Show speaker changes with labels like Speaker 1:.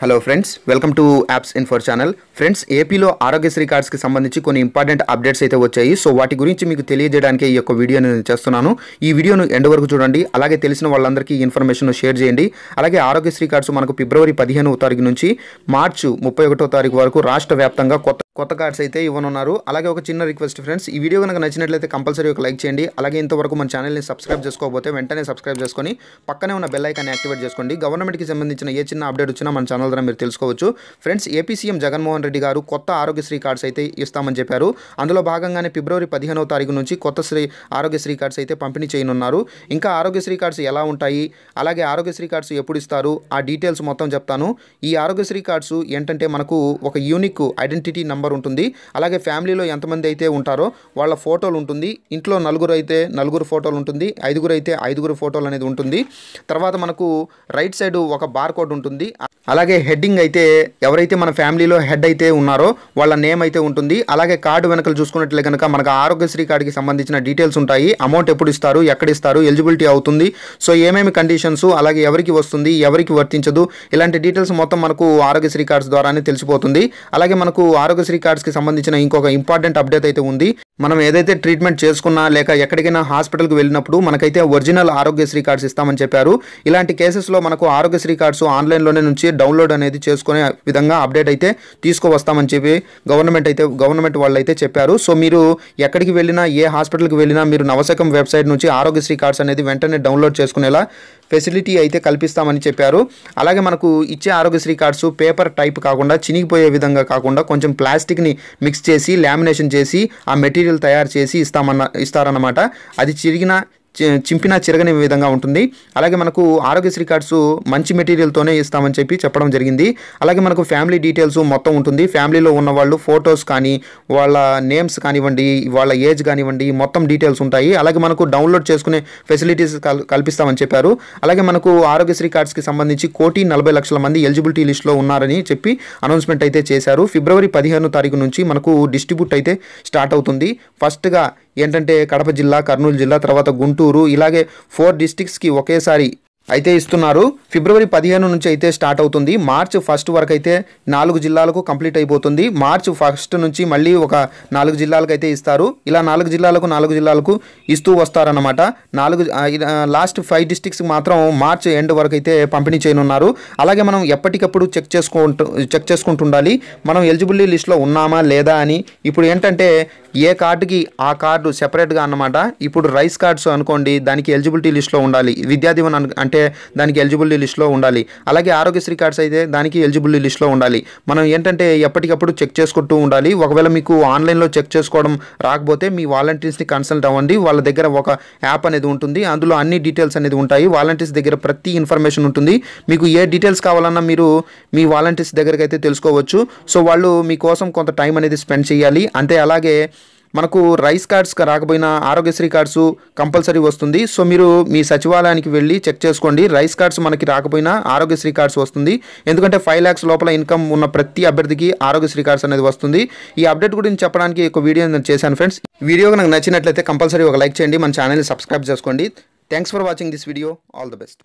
Speaker 1: hello friends welcome to apps for channel friends ఏపీలో ఆరోగ్యశ్రీ కార్డ్స్కి సంబంధించి కొన్ని ఇంపార్టెంట్ అప్డేట్స్ అయితే వచ్చాయి సో వాటి గురించి మీకు తెలియజేయడానికి ఈ యొక్క వీడియోను చేస్తున్నాను ఈ వీడియోను ఎండ్ వరకు చూడండి అలాగే తెలిసిన వాళ్ళందరికీ ఇన్ఫర్మేషన్ షేర్ చేయండి అలాగే ఆరోగ్యశ్రీ కార్డ్స్ మనకు ఫిబ్రవరి పదిహేనవ తారీఖు నుంచి మార్చి ముప్పై ఒకటో తారీఖు వరకు రాష్ట్ర వ్యాప్తంగా కొత్త కొత్త కార్డ్స్ అయితే ఇవ్వనున్నారు అలాగే ఒక చిన్న రిక్వెస్ట్ ఫ్రెండ్స్ ఈ వీడియో కనుక నచ్చినట్లయితే కంపల్సరీ ఒక లైక్ చేయండి అలాగే ఇంతవరకు మన ఛానల్ని సబ్స్క్రైబ్ చేసుకోకపోతే వెంటనే సబ్స్క్రైబ్ చేసుకొని పక్కనే ఉన్న బెల్ ఐకాన్ని యాక్టివేట్ చేసుకోండి గవర్నమెంట్కి సంబంధించిన ఏ చిన్న అప్డేట్ వచ్చినా మన ఛానల్ ద్వారా మీరు తెలుసుకోవచ్చు friends AP CM Jaganmohan Reddy గారు కొత్త ఆరోగ్యశ్రీ కార్డ్స్ అయితే ఇస్తామని చెప్పారు అందులో భాగంగానే ఫిబ్రవరి పదిహేనవ తారీఖు నుంచి కొత్త శ్రీ ఆరోగ్యశ్రీ కార్డ్స్ అయితే పంపిణీ చేయనున్నారు ఇంకా ఆరోగ్యశ్రీ కార్డ్స్ ఎలా ఉంటాయి అలాగే ఆరోగ్యశ్రీ కార్డ్స్ ఎప్పుడు ఇస్తారు ఆ డీటెయిల్స్ మొత్తం చెప్తాను ఈ ఆరోగ్యశ్రీ కార్డ్స్ ఏంటంటే మనకు ఒక యూనిక్ ఐడెంటిటీ నంబర్ నెంబర్ ఉంటుంది అలాగే ఫ్యామిలీలో ఎంతమంది అయితే ఉంటారో వాళ్ళ ఫోటోలు ఉంటుంది ఇంట్లో నలుగురు అయితే నలుగురు ఫోటోలు ఉంటుంది ఐదుగురు అయితే ఐదుగురు ఫోటోలు అనేది ఉంటుంది తర్వాత మనకు రైట్ సైడ్ ఒక బార్ కోడ్ ఉంటుంది అలాగే హెడ్డింగ్ అయితే ఎవరైతే మన ఫ్యామిలీలో హెడ్ అయితే ఉన్నారో వాళ్ళ నేమ్ అయితే ఉంటుంది అలాగే కార్డు వెనకలు చూసుకున్నట్లే కనుక మనకు ఆరోగ్యశ్రీ కార్డుకి సంబంధించిన డీటెయిల్స్ ఉంటాయి అమౌంట్ ఎప్పుడు ఇస్తారు ఎక్కడ ఇస్తారు ఎలిజిబిలిటీ అవుతుంది సో ఏమేమి కండిషన్స్ అలాగే ఎవరికి వస్తుంది ఎవరికి వర్తించదు ఇలాంటి డీటెయిల్స్ మొత్తం మనకు ఆరోగ్యశ్రీ కార్డ్స్ ద్వారానే తెలిసిపోతుంది అలాగే మనకు ఆరోగ్య కార్డ్స్ కార్డ్స్కి సంబంధించిన ఇంకొక ఇంపార్టెంట్ అప్డేట్ అయితే ఉంది మనం ఏదైతే ట్రీట్మెంట్ చేసుకున్నా లేక ఎక్కడికైనా హాస్పిటల్కి వెళ్ళినప్పుడు మనకైతే ఒరిజినల్ ఆరోగ్యశ్రీ కార్డ్స్ ఇస్తామని చెప్పారు ఇలాంటి కేసెస్లో మనకు ఆరోగ్యశ్రీ కార్డ్స్ ఆన్లైన్లోనే నుంచి డౌన్లోడ్ అనేది చేసుకునే విధంగా అప్డేట్ అయితే తీసుకువస్తామని చెప్పి గవర్నమెంట్ అయితే గవర్నమెంట్ వాళ్ళు అయితే చెప్పారు సో మీరు ఎక్కడికి వెళ్ళినా ఏ హాస్పిటల్కి వెళ్ళినా మీరు నవశకం వెబ్సైట్ నుంచి ఆరోగ్యశ్రీ కార్డ్స్ అనేది వెంటనే డౌన్లోడ్ చేసుకునేలా ఫెసిలిటీ అయితే కల్పిస్తామని చెప్పారు అలాగే మనకు ఇచ్చే ఆరోగ్యశ్రీ కార్డ్స్ పేపర్ టైప్ కాకుండా చినిగిపోయే విధంగా కాకుండా కొంచెం ప్లాస్టిక్ని మిక్స్ చేసి లామినేషన్ చేసి ఆ మెటీరియల్ మెటీరియల్ తయారు చేసి ఇస్తామన్న ఇస్తారన్నమాట అది చిరిగిన చింపినా చిరగని విధంగా ఉంటుంది అలాగే మనకు ఆరోగ్యశ్రీ కార్డ్స్ మంచి మెటీరియల్తోనే ఇస్తామని చెప్పి చెప్పడం జరిగింది అలాగే మనకు ఫ్యామిలీ డీటెయిల్స్ మొత్తం ఉంటుంది ఫ్యామిలీలో ఉన్న వాళ్ళు ఫొటోస్ కానీ వాళ్ళ నేమ్స్ కానివ్వండి వాళ్ళ ఏజ్ కానివ్వండి మొత్తం డీటెయిల్స్ ఉంటాయి అలాగే మనకు డౌన్లోడ్ చేసుకునే ఫెసిలిటీస్ కల్పిస్తామని చెప్పారు అలాగే మనకు ఆరోగ్యశ్రీ కార్డ్స్కి సంబంధించి కోటి నలభై లక్షల మంది ఎలిజిబిలిటీ లిస్ట్లో ఉన్నారని చెప్పి అనౌన్స్మెంట్ అయితే చేశారు ఫిబ్రవరి పదిహేను తారీఖు నుంచి మనకు డిస్ట్రిబ్యూట్ అయితే స్టార్ట్ అవుతుంది ఫస్ట్గా ఏంటంటే కడప జిల్లా కర్నూలు జిల్లా తర్వాత గుంటూరు ఇలాగే ఫోర్ డిస్టిక్స్కి ఒకేసారి అయితే ఇస్తున్నారు ఫిబ్రవరి పదిహేను నుంచి అయితే స్టార్ట్ అవుతుంది మార్చ్ ఫస్ట్ వరకు అయితే నాలుగు జిల్లాలకు కంప్లీట్ అయిపోతుంది మార్చ్ ఫస్ట్ నుంచి మళ్ళీ ఒక నాలుగు జిల్లాలకు అయితే ఇస్తారు ఇలా నాలుగు జిల్లాలకు నాలుగు జిల్లాలకు ఇస్తూ వస్తారనమాట నాలుగు లాస్ట్ ఫైవ్ డిస్టిక్స్ మాత్రం మార్చ్ ఎండ్ వరకు అయితే పంపిణీ చేయనున్నారు అలాగే మనం ఎప్పటికప్పుడు చెక్ చేసుకుంటూ చెక్ చేసుకుంటుండాలి మనం ఎలిజిబిలిటీ లిస్ట్లో ఉన్నామా లేదా అని ఇప్పుడు ఏంటంటే ఏ కార్డుకి ఆ కార్డు సెపరేట్గా అన్నమాట ఇప్పుడు రైస్ కార్డ్స్ అనుకోండి దానికి ఎలిజిబిలిటీ లిస్ట్లో ఉండాలి విద్యాదీవన్ అంటే అంటే దానికి ఎలిజిబిలిటీ లిస్ట్లో ఉండాలి అలాగే ఆరోగ్యశ్రీ కార్డ్స్ అయితే దానికి ఎలిజిబిలిటీ లిస్ట్లో ఉండాలి మనం ఏంటంటే ఎప్పటికప్పుడు చెక్ చేసుకుంటూ ఉండాలి ఒకవేళ మీకు ఆన్లైన్లో చెక్ చేసుకోవడం రాకపోతే మీ వాలంటీర్స్ని కన్సల్ట్ అవ్వండి వాళ్ళ దగ్గర ఒక యాప్ అనేది ఉంటుంది అందులో అన్ని డీటెయిల్స్ అనేది ఉంటాయి వాలంటీర్స్ దగ్గర ప్రతి ఇన్ఫర్మేషన్ ఉంటుంది మీకు ఏ డీటెయిల్స్ కావాలన్నా మీరు మీ వాలంటీర్స్ దగ్గరకైతే తెలుసుకోవచ్చు సో వాళ్ళు మీకోసం కొంత టైం అనేది స్పెండ్ చేయాలి అంతే అలాగే మనకు రైస్ కార్డ్స్ రాకపోయినా ఆరోగ్యశ్రీ కార్డ్స్ కంపల్సరీ వస్తుంది సో మీరు మీ సచివాలయానికి వెళ్ళి చెక్ చేసుకోండి రైస్ కార్డ్స్ మనకి రాకపోయినా ఆరోగ్యశ్రీ కార్డ్స్ వస్తుంది ఎందుకంటే ఫైవ్ ల్యాక్స్ లోపల ఇన్కమ్ ఉన్న ప్రతి అభ్యర్థికి ఆరోగ్యశ్రీ కార్డ్స్ అనేది వస్తుంది ఈ అప్డేట్ గురించి చెప్పడానికి ఒక వీడియో నేను చేశాను ఫ్రెండ్స్ వీడియో నాకు నచ్చినట్లయితే కంపల్సరీ ఒక లైక్ చేయండి మన ఛానల్ని సబ్స్క్రైబ్ చేసుకోండి thanks for watching this video all the best